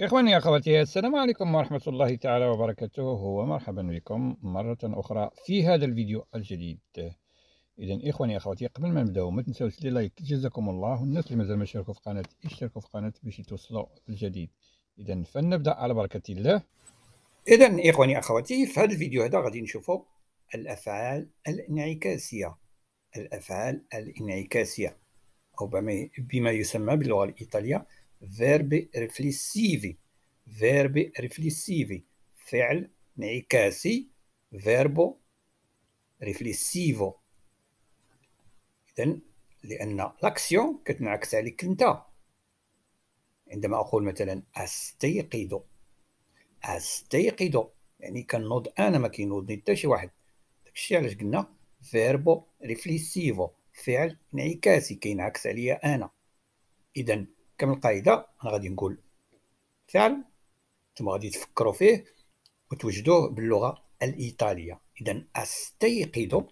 إخواني أخواتي السلام عليكم ورحمة الله تعالى وبركاته ومرحبا بكم مرة أخرى في هذا الفيديو الجديد إذا إخواني أخواتي قبل ما نبداو ما تنسوا دير لايك جزاكم الله والناس اللي مازال ما شاركوا في قناة اشتركوا في القناة باش توصلوا الجديد إذا فلنبدأ على بركة الله إذا إخواني أخواتي في هذا الفيديو هذا غادي نشوفوا الأفعال الانعكاسية الأفعال الانعكاسية أو بما يسمى باللغة الإيطالية verbi ريفليسيفي verbi ريفليسيفي فعل انعكاسي verbo ريفليسيفو إذا لأن لاكسيون كتنعكس عليك أنت عندما أقول مثلا أستيقظ أستيقظ يعني كنوض أنا ما كينوضني حتى شي واحد داكشي علاش قلنا فيربو ريفليسيفو فعل انعكاسي كينعكس عليا أنا إذا كم القاعده انا غادي نقول فعل ثم غادي تفكروا فيه وتوجدوه باللغه الايطاليه اذا استيقظ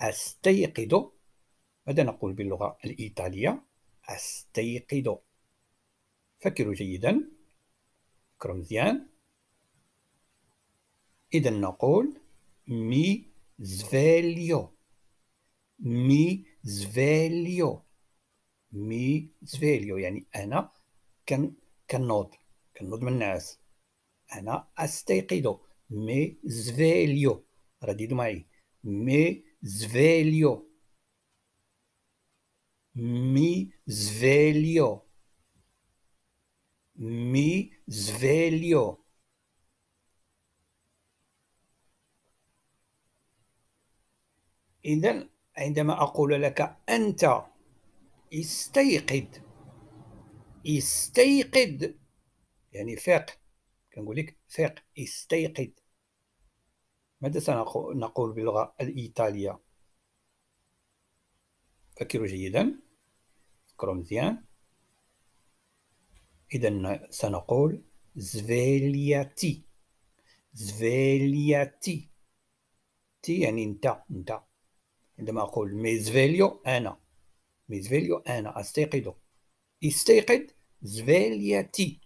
استيقظ ماذا نقول باللغه الايطاليه استيقظ فكروا جيدا فكروا مزيان اذا نقول مي sveglio مي sveglio مي سفيليو يعني انا كن كنوض كنوض من النعاس انا استيقظ مي زفاليو رديد معي مي زفاليو مي زفاليو مي زفاليو إذا عندما أقول لك أنت استيقظ استيقظ يعني فاق كنقول لك فاق استيقظ ماذا سنقول باللغة الإيطالية فكروا جيدا فكروا مزيان إذا سنقول زفيلياتي زفيلياتي تي يعني انت انت عندما أقول مي زفيليو أنا مي انا استيقظ استيقظ زفيلياتي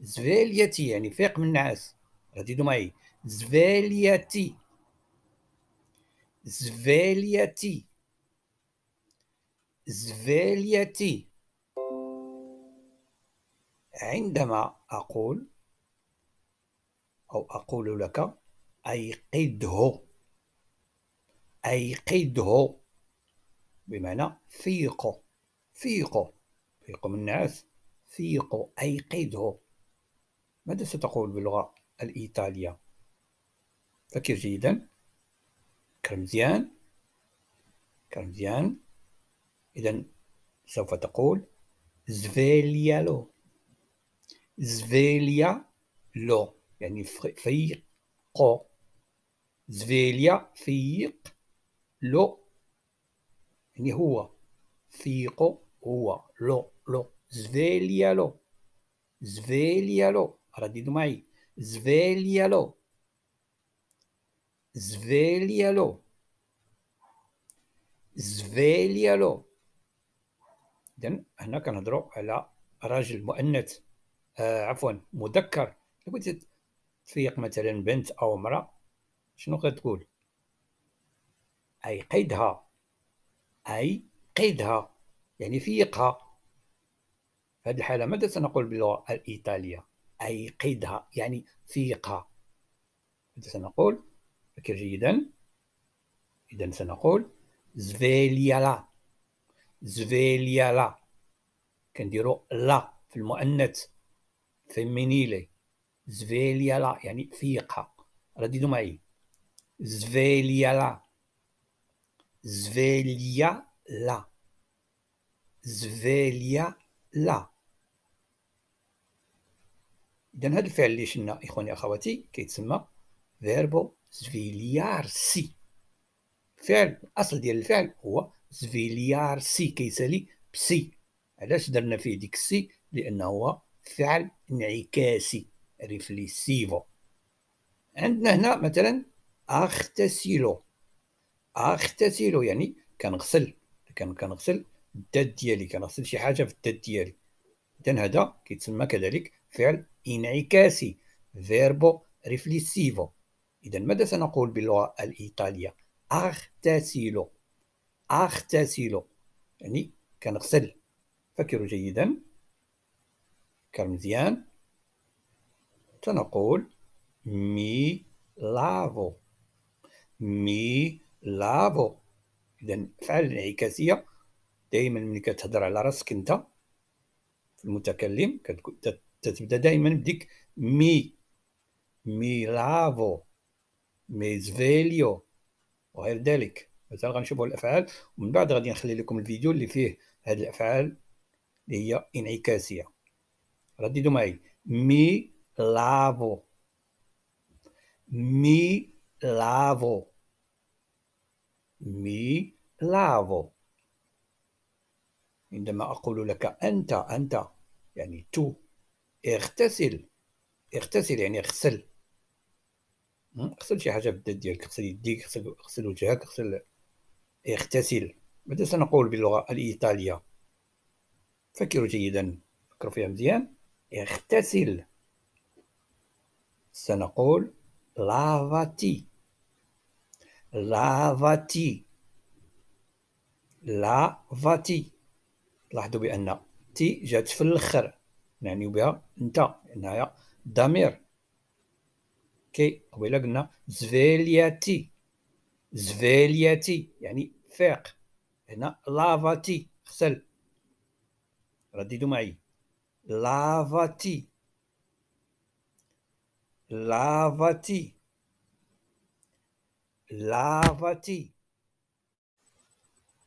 زفيلياتي يعني فيق من النعاس رديدو معي زفيلياتي زفيلياتي زفيلياتي عندما أقول أو أقول لك أيقظه أيقظه بمعنى فيقوا فيقوا فيقوا من النعاس فيقوا أيقظوا ماذا ستقول باللغة الإيطالية فكر جيدا كرمزيان كرمزيان إذا سوف تقول زفيليالو زفيليا لو يعني فيقو زفيليا فيق لو يعني هو ثيقو هو لو لو زفيليالو زفيليالو رددوا معي زفيليالو زفيليالو زفيليالو إذن هنا كنهضرو على راجل مؤنث آه عفوا مذكر بغيتي تفيق مثلا بنت او امراه شنو غتقول اي قيدها أي قيدها يعني فيقها في هذه الحالة ماذا سنقول باللغة الإيطالية أي قيدها يعني فيقها ماذا سنقول فكر جيدا إذا سنقول زفيليالا زفيليالا كنديرو لا في المؤنث فيمينيلي زفيليالا يعني فيقها رددوا معي زفيليالا Zvegliala. لا إذن هذا الفعل اللي شلنا إخواني أخواتي كيتسمى فيربو زفيليارسي فعل الأصل ديال الفعل هو زفيليارسي كيسالي بسي علاش درنا فيه ديك السي لأنه هو فعل انعكاسي ريفليسيفو عندنا هنا مثلا أختسيلو اغتسل يعني كنغسل كنغسل الداد ديالي كنغسل شي حاجه في الداد ديالي اذا هذا كيتسمى كذلك فعل انعكاسي فيربو ريفليسيفو اذا ماذا سنقول باللغه الايطاليه اغتسل اغتسل يعني كنغسل فكروا جيدا كان مزيان سنقول مي لافو مي لافو اذا الافعال انعكاسيه دائما ملي كتهضر على راسك انت في المتكلم كتبدا دائما بديك مي مي لافو مي زفيليو وغير ذلك مثلا غنشوفوا الافعال ومن بعد غادي نخلي لكم الفيديو اللي فيه هاد الافعال اللي هي انعكاسيه رددوا معي مي لافو مي لافو مي لافو عندما أقول لك أنت أنت يعني تو اغتسل اغتسل يعني اغسل اغسل شي حاجة بالذات ديالك اغسل يديك اغسل وجهك اغسل اغتسل ماذا سنقول باللغة الإيطالية فكروا جيدا فكروا فيها مزيان اغتسل سنقول لافاتي لافاتي لافاتي لاحظوا بان تي جات في الاخر نعني بها انت هنايا ضمير كي قبيله قلنا زفيلياتي زفيلياتي يعني فاق هنا لافاتي غسل رددوا معي لافاتي لافاتي لافاتي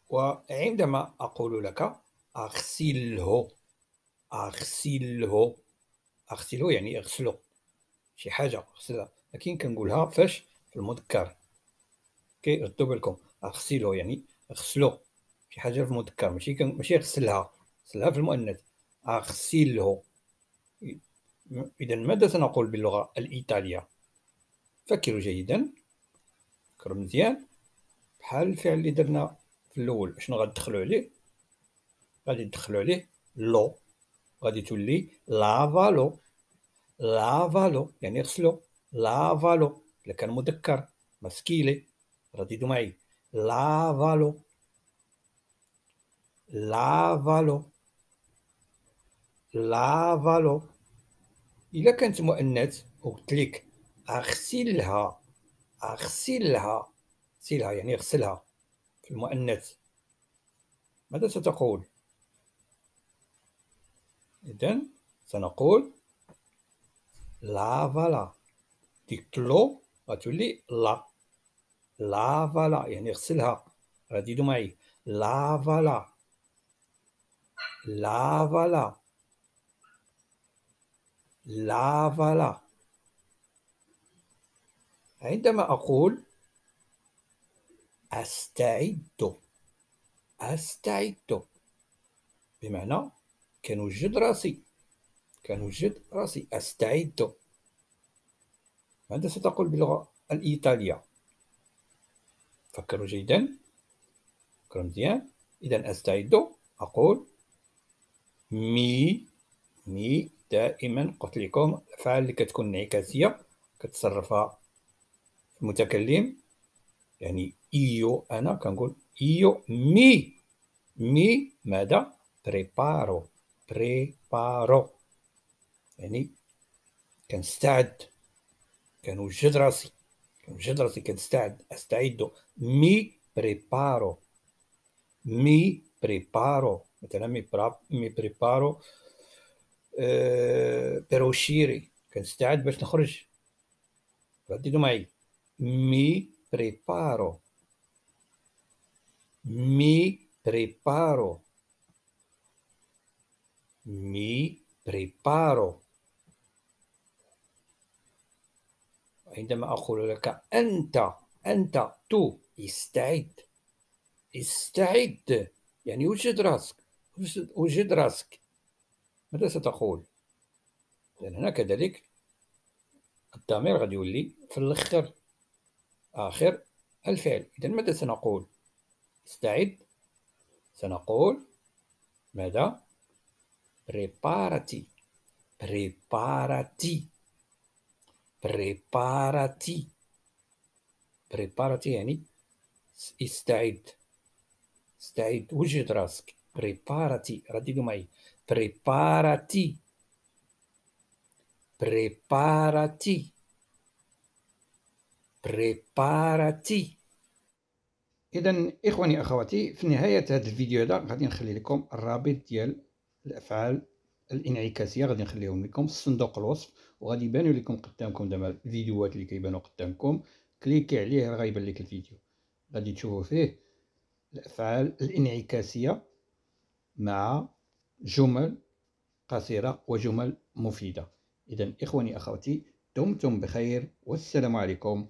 وعندما أقول لك أغسله أغسله أغسله يعني أغسله شي حاجة أغسلها لكن كنقولها فاش في المذكر كي ردوا بالكم أغسله يعني أغسله شي حاجة في المذكر ماشي كن... ماشي أغسلها أغسلها في المؤنث أغسله إذا ماذا سنقول باللغة الإيطالية فكروا جيدا نفكر مزيان بحال الفعل اللي درنا في الاول شنو غندخلو عليه غادي ندخلو عليه لو غادي تولي لافالو لافالو يعني غسلو لافالو الا كان مذكر مسكيلي لا فالو معي لافالو لافالو لافالو الا كانت مؤنث وقلت لك اغسلها اغسلها اغسلها يعني اغسلها في المؤنث ماذا ستقول اذا سنقول لافالا ديك لو غتولي لا لافالا يعني اغسلها رددوا معي لافالا لافالا لافالا عندما أقول أستعد أستعد بمعنى كنوجد راسي كنوجد راسي أستعد ماذا ستقول باللغة الإيطالية فكروا جيدا فكروا مزيان إذا أستعد أقول مي مي دائما قلت لكم الأفعال اللي كتكون انعكاسية كتصرفها المتكلم يعني ايو انا كنقول ايو مي مي ماذا بريبارو بريبارو يعني كنستعد كنوجد راسي كنوجد راسي كنستعد استعد مي بريبارو مي بريبارو مثلا مي براب مي بريبارو آه، بروشيري كنستعد باش نخرج رددوا معي Mi preparo. Mi preparo. Mi preparo. عندما أقول لك أنت أنت تو استعد استعد يعني وجد راسك وجد راسك ماذا ستقول لأن هنا كذلك الضمير غادي يولي في الأخر آخر الفعل إذا ماذا سنقول استعد سنقول ماذا بريباراتي بريباراتي بريباراتي بريباراتي يعني استعد استعد وجد راسك بريباراتي رددوا معي بريباراتي بريباراتي بريباراتي اذا اخواني اخواتي في نهايه هذا الفيديو هذا غادي نخلي لكم الرابط ديال الافعال الانعكاسيه غادي نخليهم لكم في صندوق الوصف وغادي يبانوا لكم قدامكم دابا الفيديوهات اللي كيبانوا قدامكم كليكي عليه راه غيبان لك الفيديو غادي تشوفوا فيه الافعال الانعكاسيه مع جمل قصيره وجمل مفيده اذا اخواني اخواتي دمتم بخير والسلام عليكم